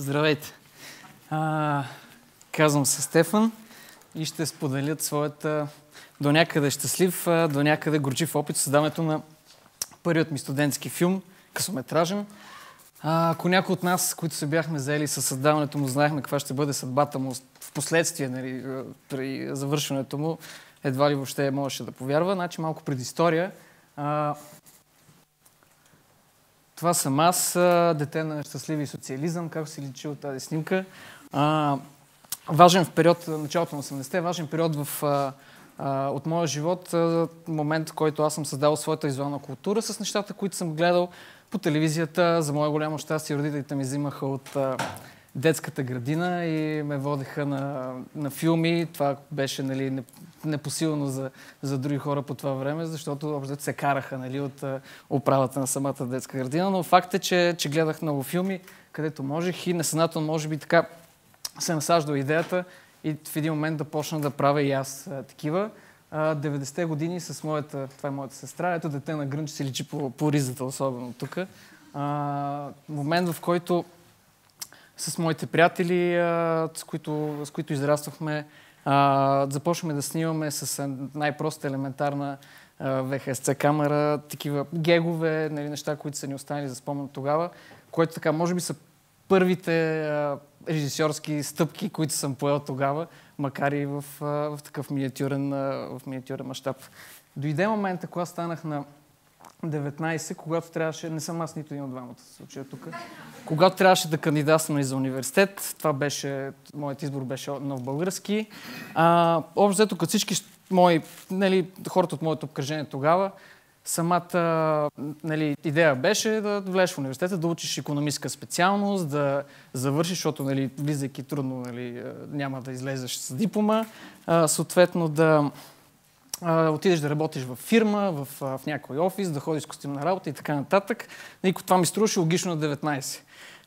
Здравейте! А, казвам се Стефан и ще споделят своята до някъде щастлив, до някъде горчив опит в създаването на първият ми студентски филм, късометражен. А, ако някои от нас, които се бяхме заели с създаването му, знаехме каква ще бъде съдбата му в последствие нали, при завършването му, едва ли въобще можеше да повярва. Значи малко предистория. А, това съм аз, дете на щастливи социализъм, както се личи от тази снимка. А, важен в период, началото на 80-те, важен период в, а, а, от моя живот, а, момент, в който аз съм създал своята визуална култура с нещата, които съм гледал по телевизията. За мое голямо щастие родителите ми взимаха от детската градина и ме водеха на, на филми. Това беше нали, непосилно за, за други хора по това време, защото общо се караха нали, от управата на самата детска градина. Но факт е, че, че гледах много филми, където можех и несъзнателно може би така се насаждал идеята и в един момент да почна да правя и аз такива. 90-те години с моята, това е моята сестра, ето дете на грънче се личи по, по ризата особено тук. момент в който с моите приятели, с които, с които израствахме. Започваме да снимаме с е, най-проста елементарна ВХСЦ камера, такива гегове, нали, неща, които са ни останали за спомен тогава, което така може би са първите режисьорски стъпки, които съм поел тогава, макар и в, в такъв миниатюрен, в миниатюрен мащаб. Дойде момента, когато станах на 19, когато трябваше, не съм аз нито един от двамата се случая тук, когато трябваше да кандидатстваме за университет, това беше, моят избор беше нов български. А, общо взето, като всички мои, нали, хората от моето обкръжение тогава, самата нали, идея беше да влезеш в университета, да учиш економическа специалност, да завършиш, защото нали, влизайки трудно нали, е, няма да излезеш с диплома, а, съответно да а, отидеш да работиш в фирма, в, в някой офис, да ходиш с костюм на работа и така нататък. Никой това ми струваше логично на 19.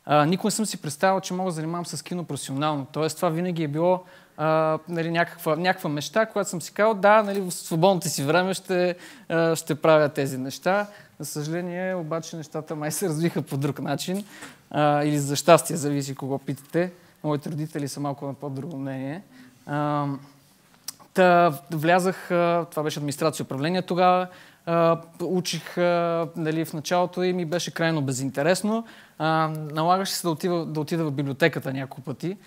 А, никога не съм си представил, че мога да занимавам с кино професионално. Тоест това винаги е било а, нали, някаква, някаква мечта, която съм си казал, да, нали, в свободното си време ще, а, ще правя тези неща. За съжаление, обаче нещата май се развиха по друг начин. А, или за щастие, зависи кого питате. Моите родители са малко на по-друго мнение. А, Та, влязах, това беше администрация управление тогава, учих нали, в началото и ми беше крайно безинтересно. налагаше се да, отида, да отида в библиотеката няколко пъти,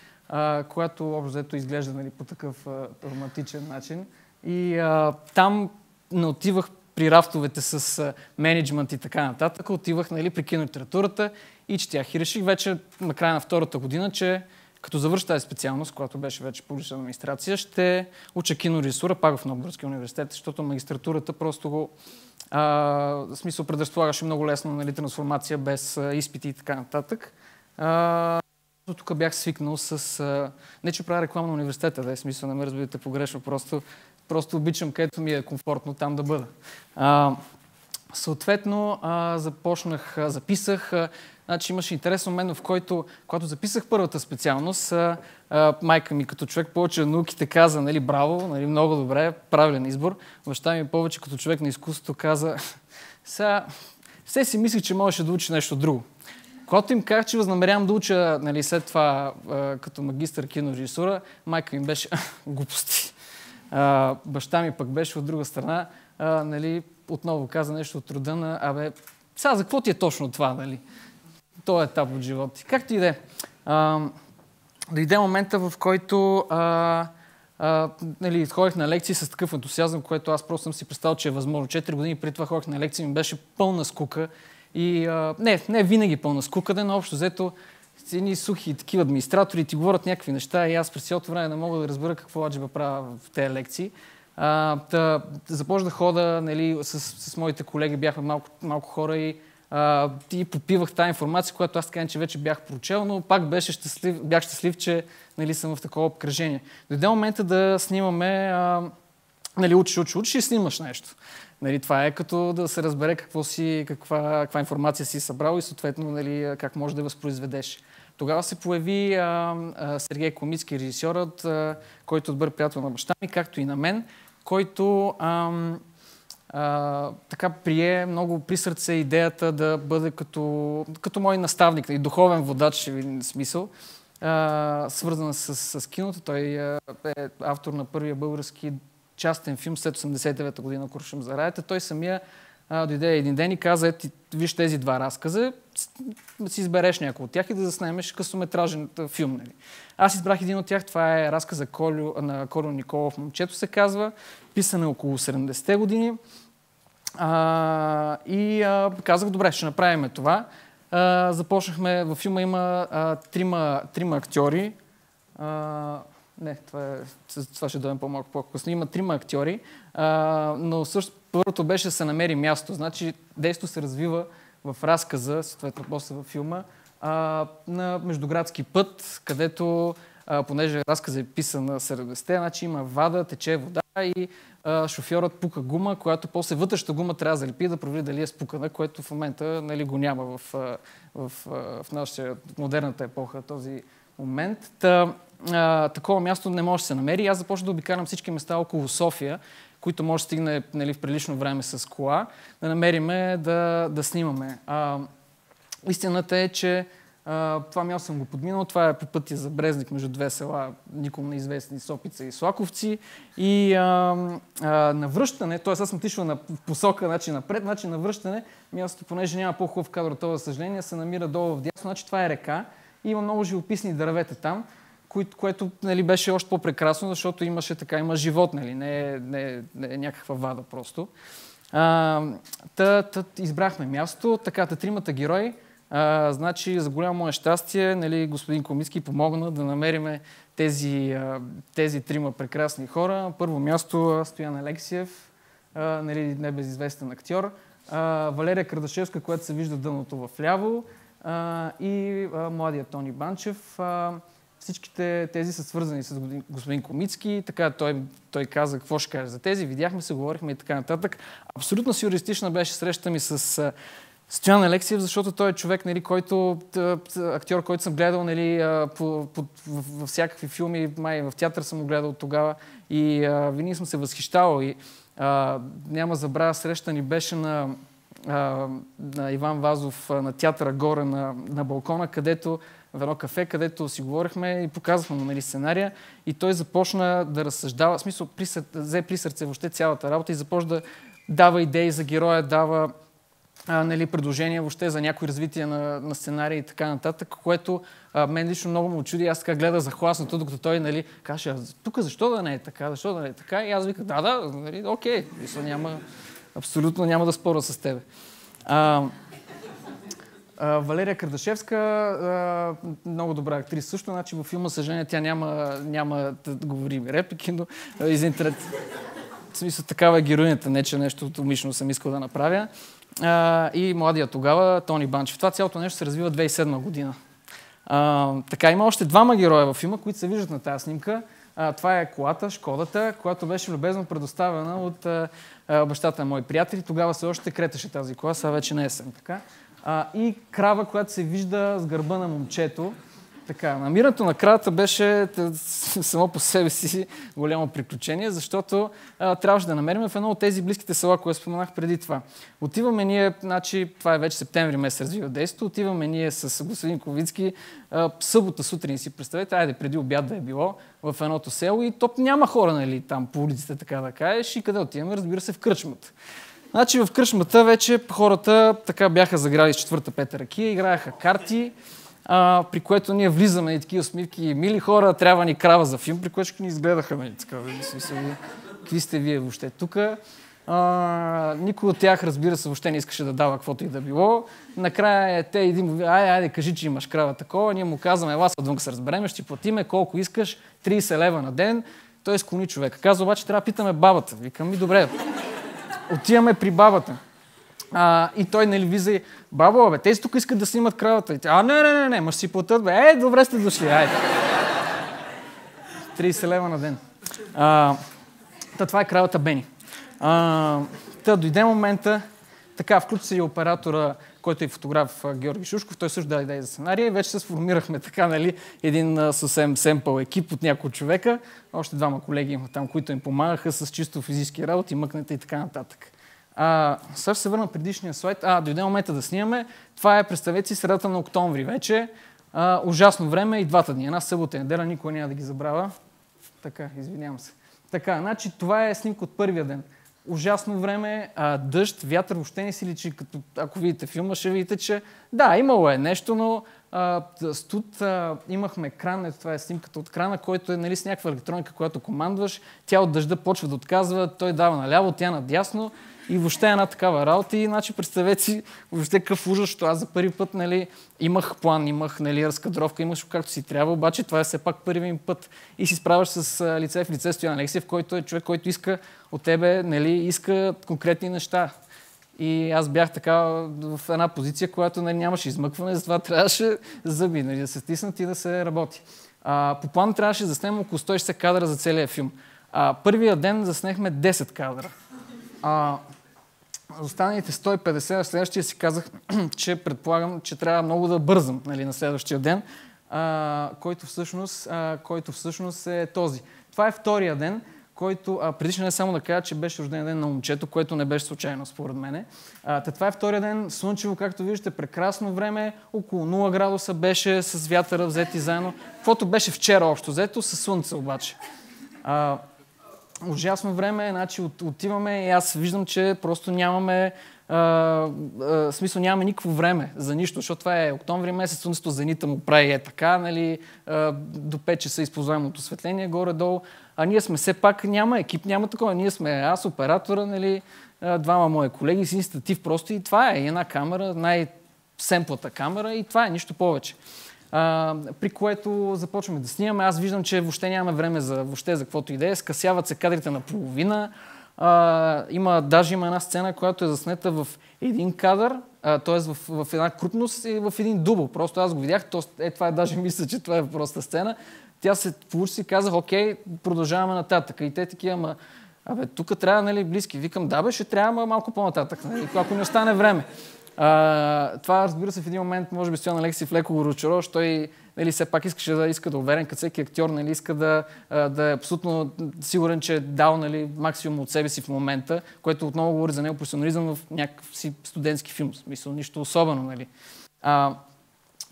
която общо взето изглежда нали, по такъв романтичен начин. И а, там не отивах при рафтовете с менеджмент и така нататък, отивах нали, при кинолитературата и четях. И реших вече на края на втората година, че като завърши тази специалност, която беше вече публична администрация, ще уча кинорежисура пак в Новгородския университет, защото магистратурата просто го а, в смисъл предразполагаше много лесно нали, трансформация без а, изпити и така нататък. А, до тук бях свикнал с... А, не, че правя реклама на университета, да е смисъл, не ме разбирате погрешно, просто, просто обичам където ми е комфортно там да бъда. А, съответно, а, започнах, а, записах, а, Значи имаше интересен момент, в който, когато записах първата специалност, а, а, майка ми като човек повече на науките каза, нали, браво, нали, много добре, правилен избор. Баща ми повече като човек на изкуството каза, сега все си мислих, че можеше да учи нещо друго. Когато им казах, че възнамерявам да уча нали, след това а, като магистър кинорежисура, майка ми беше глупости. А, баща ми пък беше от друга страна, а, нали, отново каза нещо от рода на, абе, сега за какво ти е точно това, нали? този етап от живота Както и да е. Дойде момента, в който а, а, нали, ходих на лекции с такъв ентусиазъм, което аз просто съм си представил, че е възможно. Четири години преди това ходих на лекции, ми беше пълна скука. И, а, не, не винаги пълна скука, да, но общо взето едни сухи такива администратори ти говорят някакви неща и аз през цялото време не мога да разбера какво аджиба правя в тези лекции. А, започна да хода нали, с, с моите колеги, бяхме малко, малко хора и а, и попивах тази информация, която аз казвам, че вече бях прочел, но пак беше щастлив, бях щастлив, че нали, съм в такова обкръжение. Дойде момента да снимаме, а, нали, учиш, учиш, учиш и снимаш нещо. Нали, това е като да се разбере какво си, каква, каква информация си събрал и съответно нали, как може да я възпроизведеш. Тогава се появи а, а, Сергей Комицки, режисьорът, а, който е добър приятел на баща ми, както и на мен, който а, така прие много при сърце идеята да бъде като, като мой наставник и духовен водач, в смисъл, а, свързан с, с киното. Той е автор на първия български частен филм след 89-та година Куршим за раята. Той самия а, дойде един ден и каза, ти виж тези два разказа, си избереш някой от тях и да заснемеш късометражен филм. Нали. Аз избрах един от тях, това е разказа Колю, на Колю Николов, момчето се казва, писане около 70-те години. А, и а, казах, добре, ще направим това. А, започнахме, в филма има а, трима, трима актьори. А, не, това, е, това ще дадем по-малко по-късно. Има трима актьори, а, но също първото беше да се намери място. Значи действо се развива в разказа, съответно после във филма, а, на междуградски път, където, а, понеже разказът е писан на 70-те, значи има вада, тече вода, и а, шофьорът пука гума, която после вътрешната гума трябва да залепи да провери дали е спукана, което в момента нали, го няма в, в, в, в нашата модерната епоха този момент. Та, а, такова място не може да се намери. Аз започнах да обикарам всички места около София, които може да стигне нали, в прилично време с кола, да намериме да, да снимаме. А, истината е, че това място съм го подминал. Това е по пътя за Брезник между две села, никому неизвестни Сопица и Слаковци. И а, а, на връщане, т.е. аз съм отишъл на посока, значи напред, значи на връщане, мястото, понеже няма по-хубав кадър, това, за съжаление, се намира долу в дясно, значи това е река. И има много живописни дървета там което нали, беше още по-прекрасно, защото имаше така, има живот, нали, не, не, не е някаква вада просто. А, та, та, избрахме място, така, та тримата герои а, значи, за голямо щастие, нали, господин Комиски помогна да намериме тези, тези трима прекрасни хора. първо място Стоян Алексиев, нали, небезизвестен актьор, а, Валерия Кардашевска, която се вижда дъното в ляво, а, и а, младия Тони Банчев. Всичките тези са свързани с господин Комицки. Така той, той каза какво ще каже за тези. Видяхме се, говорихме и така нататък. Абсолютно сюрреалистична беше среща ми с Стоян Алексиев, защото той е човек, нали, който, актьор, който съм гледал нали, по, по, във всякакви филми, май в театър съм го гледал тогава и а, винаги съм се възхищавал. И, а, няма забравя, среща ни беше на, а, на Иван Вазов на театъра горе на, на балкона, където в едно кафе, където си говорихме и показахме му нали, сценария и той започна да разсъждава, в смисъл взе при сърце въобще цялата работа и започна да дава идеи за героя, дава а, нали, предложения въобще за някои развитие на, на сценария и така нататък, което а, мен лично много му очуди. Аз така гледа хласното, докато той нали, каже, тук защо да не е така, защо да не е така? И аз вика, да, да, нали, окей, Мисло, няма, абсолютно няма да споря с тебе. А, Валерия Кардашевска, много добра актриса също, значи във филма Съжаление тя няма, няма да говори реплики, но из интернет. В смисъл такава е героинята, не че нещо умишлено съм искал да направя а, и младия тогава Тони Банчев. Това цялото нещо се развива 2007 година. А, така, има още двама героя в филма, които се виждат на тази снимка. А, това е колата, Шкодата, която беше любезно предоставена от а, бащата на мои приятели. Тогава се още кретеше тази кола, сега вече не е съм така. А, и крава, която се вижда с гърба на момчето. Така, намирането на крадата беше е, само по себе си голямо приключение, защото а, трябваше да намерим в едно от тези близките села, които споменах преди това. Отиваме ние, значи, това е вече септември месец развива действо, отиваме ние с господин Ковицки а, събота сутрин си, представете, айде преди обяд да е било, в едното село и топ няма хора, нали, там по улиците, така да кажеш, и къде отиваме, разбира се, в кръчмата. Значи в кръчмата вече хората така бяха заграли четвърта пета ракия, играеха карти, а, при което ние влизаме и такива смивки, мили хора, трябва ни крава за филм, при което ни изгледаха, ме, нали, така, какви сте вие въобще тук. никой от тях, разбира се, въобще не искаше да дава каквото и да било. Накрая е, те един айде, айде, кажи, че имаш крава такова. Ние му казваме, ела отвън се разбереме, ще платиме колко искаш, 30 лева на ден. Той склони човека. Казва обаче, трябва да питаме бабата. Викам ми, добре. Отиваме при бабата. А, и той нали виза и, бабо, бе, тези тук искат да снимат кравата. И тя, а, не, не, не, не, мъж си платят, бе. Е, добре сте дошли, айде. 30 лева на ден. А, та това е кравата Бени. А, та дойде момента, така, включи се и оператора, който е фотограф Георги Шушков, той също даде идея за сценария и вече се сформирахме така, нали, един съвсем семпъл екип от няколко човека. Още двама колеги има там, които им помагаха с чисто физически работи, мъкнете и така нататък. А, сега ще се върна предишния слайд. А, дойде момента да снимаме. Това е, представете си, средата на октомври вече. А, ужасно време и двата дни. Една събота и неделя, никой няма да ги забравя. Така, извинявам се. Така, значи това е снимка от първия ден. Ужасно време, а, дъжд, вятър въобще не си личи, като ако видите филма, ще видите, че да, имало е нещо, но а, студ а, имахме кран, ето това е снимката от крана, който е нали, с някаква електроника, която командваш, тя от дъжда почва да отказва, той дава наляво, тя надясно. И въобще една такава работа. И значи представете си въобще какъв ужас, защото аз за първи път нали, имах план, имах нали, разкадровка, имаш както си трябва, обаче това е все пак първи ми път. И си справяш с лице в лице Стоян Алексиев, който е човек, който иска от тебе, нали, иска конкретни неща. И аз бях така в една позиция, която нали, нямаше измъкване, затова трябваше зъби нали, да се стиснат и да се работи. А, по план трябваше да заснем около 160 кадра за целия филм. А, първия ден заснехме 10 кадра. А, останалите 150 следващия си казах, че предполагам, че трябва много да бързам нали, на следващия ден, а, който, всъщност, а, който всъщност е този. Това е втория ден, който а, предишно ден само да кажа, че беше рожден ден на момчето, което не беше случайно според мене. А, това е втория ден, слънчево, както виждате, прекрасно време, около 0 градуса беше с вятъра взети заедно, каквото беше вчера общо взето, със слънце обаче. А, ужасно време, значи от, отиваме и аз виждам, че просто нямаме а, а, смисъл нямаме никакво време за нищо, защото това е октомври месец, слънцето нита му прави е така, нали, а, до 5 часа използваемото осветление горе-долу, а ние сме все пак, няма екип, няма такова, ние сме аз, оператора, нали, двама мои колеги, си статив просто и това е една камера, най-семплата камера и това е нищо повече а, при което започваме да снимаме. Аз виждам, че въобще нямаме време за, въобще за каквото и да е. Скъсяват се кадрите на половина. А, има, даже има една сцена, която е заснета в един кадър, т.е. В, в една крупност и в един дубъл. Просто аз го видях, то, е, това е даже мисля, че това е проста сцена. Тя се получи и казах, окей, продължаваме нататък. И те такива, ама, абе, тук трябва, нали, близки. Викам, да, бе, ще трябва малко по-нататък, нали, ако не остане време. А, това, разбира се, в един момент, може би, Стоян Алексиев леко го разочарова, защото той нали, все пак искаше да иска да е уверен, като всеки актьор, нали, иска да, да е абсолютно сигурен, че е дал нали, максимум от себе си в момента, което отново говори за него професионализъм в някакъв си студентски филм. Смисъл, нищо особено. Нали. А,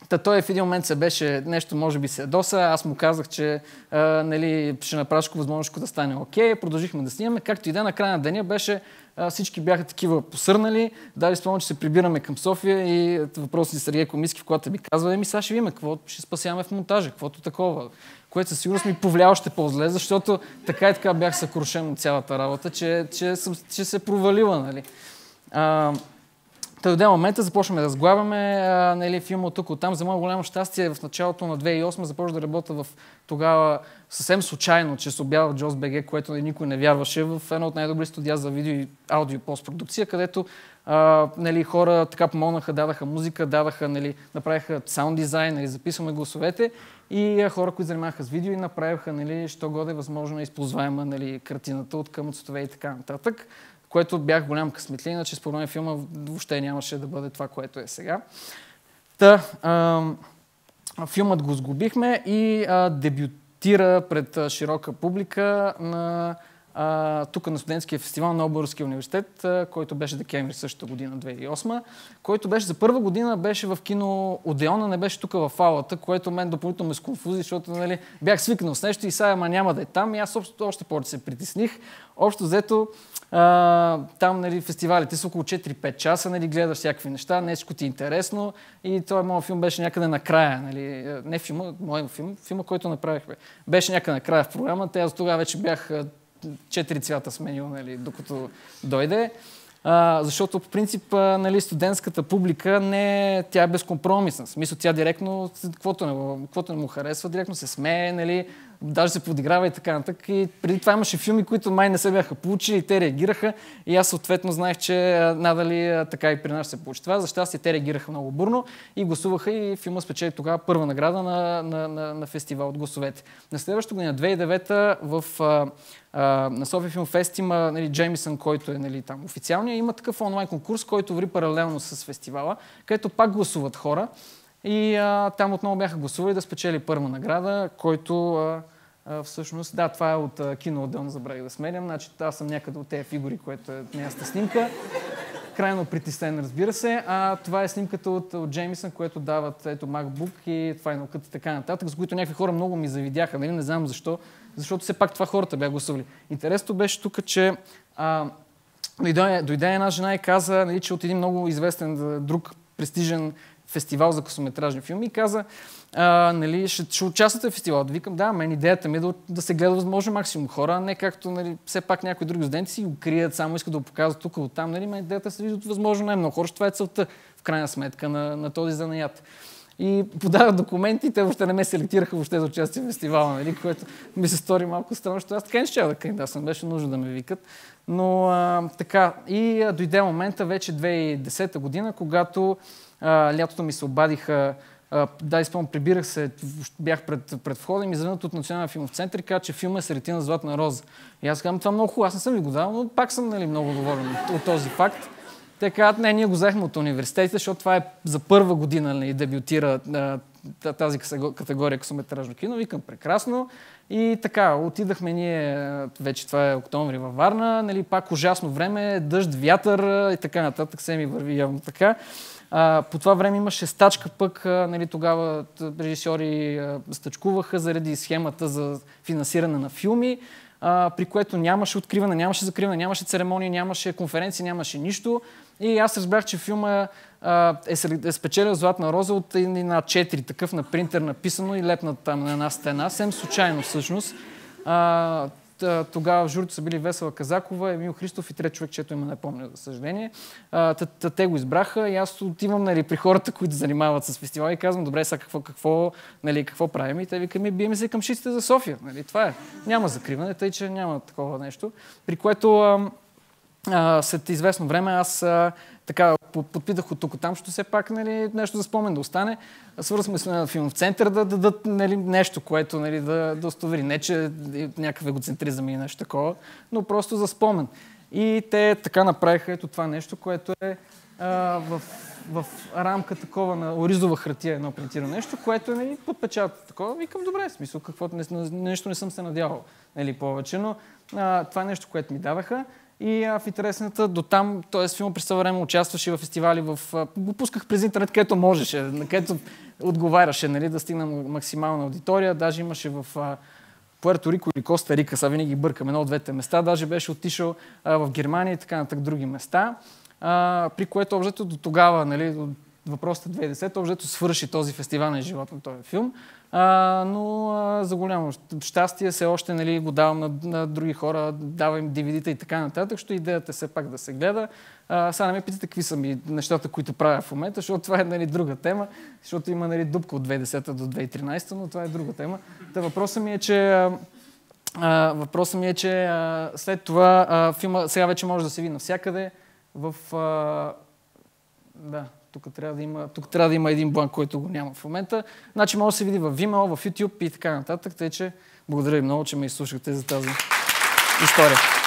Та той в един момент се беше нещо, може би се доса. Аз му казах, че а, нали, ще направиш възможност да стане окей. Okay. Продължихме да снимаме. Както и да, на края на деня беше а, всички бяха такива посърнали. Дали спомням, че се прибираме към София и въпросът ни Сергей Комиски, в която е ми казва, еми сега ще видим какво ще спасяваме в монтажа, каквото такова. Което със сигурност ми повлия още по-зле, защото така и така бях съкрушен от цялата работа, че, че, съм, че се провалила. Нали. А, Та дойде момента, започваме да разглавяме нали, филма от тук от там. За мое голямо щастие, в началото на 2008 започва да работя в тогава съвсем случайно, че се обява в Джос БГ, което нали, никой не вярваше, в едно от най-добри студия за видео и аудио постпродукция, където а, нали, хора така помогнаха, дадаха музика, дадаха, нали, направиха саунд дизайн, нали, записваме гласовете и хора, които занимаваха с видео и направиха, нали, що годе възможно използваема нали, картината от към цветове и така нататък което бях голям късметли, иначе според мен филма въобще нямаше да бъде това, което е сега. Та, а, филмът го сгубихме и а, дебютира пред широка публика на тук на студентския фестивал на Обърския университет, а, който беше декември същата година, 2008, който беше за първа година, беше в кино Одеона, не беше тук в фалата, което мен допълнително ме сконфузи, защото нали, бях свикнал с нещо и сега ама няма да е там и аз общо, още повече се притесних. Общо взето, а, там нали, фестивалите са около 4-5 часа, нали, гледаш всякакви неща, нещо ти е интересно и този моят филм беше някъде накрая. Нали, не филма, моят филм, филма, който направихме. Беше някъде накрая в програмата, аз тогава вече бях четири цвята сменил, нали, докато дойде. А, защото по принцип нали, студентската публика не, тя е безкомпромисна. В смисъл, тя директно, каквото не, каквото не му харесва, директно се смее, нали, даже се подиграва и така нататък. И преди това имаше филми, които май не се бяха получили и те реагираха. И аз съответно знаех, че надали така и при нас се получи това. За щастие те реагираха много бурно и гласуваха и филма спечели тогава първа награда на, на, на, на фестивал от гласовете. На следващото година, 2009 в на София Филм Фест има нали, Джеймисън, който е нали, там официалния, има такъв онлайн конкурс, който ври паралелно с фестивала, където пак гласуват хора. И а, там отново бяха гласували да спечели първа награда, който а, а, всъщност, да, това е от киноотдел, кино забравих да сменям. Значи, аз съм някъде от тези фигури, което е неясна снимка. Крайно притеснен, разбира се. А това е снимката от, от Джеймисън, което дават ето MacBook и Final Cut и така нататък, с които някакви хора много ми завидяха, нали? не знам защо, защото все пак това хората бяха гласували. Интересно беше тук, че а, дойде, дойде една жена и каза, нали, че от един много известен друг престижен фестивал за късометражни филми и каза, а, нали, ще, ще участвате в фестивал. Да викам, да, мен идеята ми е да, да се гледа възможно максимум хора, а не както нали, все пак някои други студенти си го крият, само искат да го показват тук от там. Нали, мен идеята е се виждат възможно най-много хора, това е целта в крайна сметка на, на този занаят и подадах документи, те въобще не ме селектираха въобще за участие в фестивала, нали, което ми се стори малко странно, защото аз така не ще да кандидатствам, беше нужно да ме викат. Но а, така, и а, дойде момента вече 2010 година, когато а, лятото ми се обадиха да, изпълно, прибирах се, бях пред, пред входа и ми заведнат от Националния филмов център и каза, че филма е Саретина Златна роза. И аз казвам, това много хубаво, аз не съм ви го давал, но пак съм нали, много доволен от, от този факт. Те казват, не, ние го взехме от университета, защото това е за първа година нали, дебютира тази категория късометражно кино. Викам, прекрасно. И така, отидахме ние, вече това е октомври във Варна, нали, пак ужасно време, дъжд, вятър и така нататък, се ми върви явно така. А, по това време имаше стачка пък, а, нали, тогава режисьори а, стачкуваха заради схемата за финансиране на филми, а, при което нямаше откриване, нямаше закриване, нямаше церемония, нямаше конференции, нямаше нищо. И аз разбрах, че филма е, е спечелил Златна роза от един на 4, такъв на принтер написано и лепнат там на една стена, съвсем случайно всъщност. А, тогава в журито са били Весела Казакова, Емил Христов и трет човек, чето има не помня, за съжаление. А, те го избраха и аз отивам нали, при хората, които занимават с фестивал и казвам, добре, сега какво, какво, нали, какво правим? И те ми биеме се към шиците за София. Нали, това е. Няма закриване, тъй че няма такова нещо. При което... Ам, след известно време аз а, така подпитах от тук там, защото все пак нали, нещо за спомен да остане. Свързваме се на филм в център да дадат нали, нещо, което нали, да, да установи. Не, че някакъв егоцентризъм и нещо такова, но просто за спомен. И те така направиха ето това нещо, което е а, в, в рамка такова на оризова хартия едно принтирано нещо, което е нали, подпечатано такова. Викам, добре, смисъл, каквото не, нещо не съм се надявал нали, повече, но а, това е нещо, което ми даваха. И а, в интересната до там, т.е. филма през това време участваше в фестивали в... А, го пусках през интернет, където можеше, където отговаряше, нали, да стигна максимална аудитория. Даже имаше в а, Пуерто Рико или Коста Рика, сега винаги бъркам едно от двете места. Даже беше отишъл а, в Германия и така натък други места. А, при което обжето до тогава, нали, въпросът е 2010, обжето свърши този фестивален живот на този филм. А, но а, за голямо щастие се още нали, го давам на, на други хора, давам им DVD-та и така нататък, защото идеята е все пак да се гледа. А, сега не ме питате какви са ми нещата, които правя в момента, защото това е нали, друга тема, защото има нали, дупка от 2010 до 2013, но това е друга тема. Та въпросът ми е, че а, въпросът ми е, че а, след това а, филма сега вече може да се види навсякъде в... А, да, тук трябва да има, тук трябва да има един бланк, който го няма в момента. Значи може да се види в Vimeo, в YouTube и така нататък. Тъй, че благодаря ви много, че ме изслушахте за тази история.